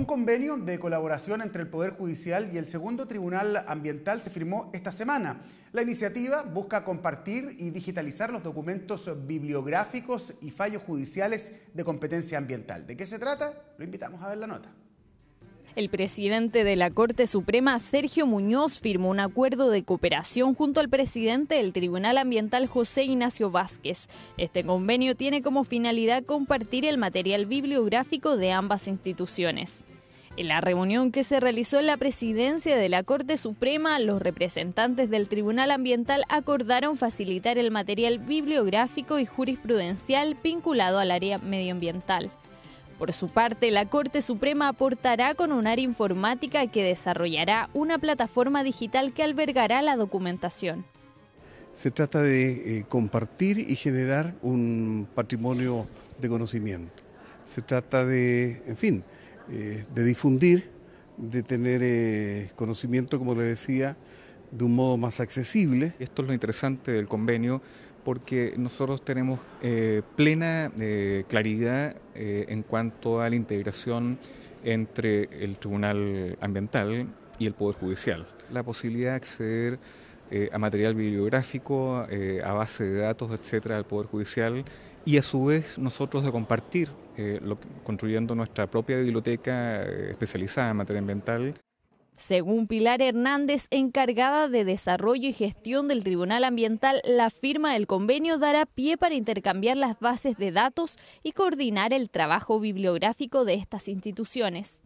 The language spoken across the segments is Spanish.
un convenio de colaboración entre el Poder Judicial y el Segundo Tribunal Ambiental se firmó esta semana. La iniciativa busca compartir y digitalizar los documentos bibliográficos y fallos judiciales de competencia ambiental. ¿De qué se trata? Lo invitamos a ver la nota. El presidente de la Corte Suprema, Sergio Muñoz, firmó un acuerdo de cooperación junto al presidente del Tribunal Ambiental, José Ignacio Vázquez. Este convenio tiene como finalidad compartir el material bibliográfico de ambas instituciones. En la reunión que se realizó en la presidencia de la Corte Suprema, los representantes del Tribunal Ambiental acordaron facilitar el material bibliográfico y jurisprudencial vinculado al área medioambiental. Por su parte, la Corte Suprema aportará con un área informática que desarrollará una plataforma digital que albergará la documentación. Se trata de eh, compartir y generar un patrimonio de conocimiento. Se trata de, en fin, eh, de difundir, de tener eh, conocimiento, como le decía, de un modo más accesible. Esto es lo interesante del convenio porque nosotros tenemos eh, plena eh, claridad eh, en cuanto a la integración entre el Tribunal Ambiental y el Poder Judicial. La posibilidad de acceder a material bibliográfico, a base de datos, etcétera, al Poder Judicial y a su vez nosotros de compartir, construyendo nuestra propia biblioteca especializada en materia ambiental. Según Pilar Hernández, encargada de desarrollo y gestión del Tribunal Ambiental, la firma del convenio dará pie para intercambiar las bases de datos y coordinar el trabajo bibliográfico de estas instituciones.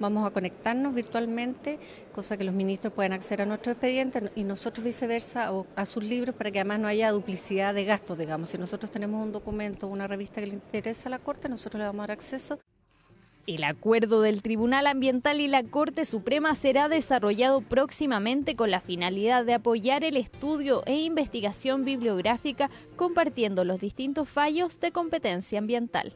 Vamos a conectarnos virtualmente, cosa que los ministros pueden acceder a nuestro expediente y nosotros viceversa o a sus libros para que además no haya duplicidad de gastos, digamos. Si nosotros tenemos un documento, o una revista que le interesa a la Corte, nosotros le vamos a dar acceso. El acuerdo del Tribunal Ambiental y la Corte Suprema será desarrollado próximamente con la finalidad de apoyar el estudio e investigación bibliográfica compartiendo los distintos fallos de competencia ambiental.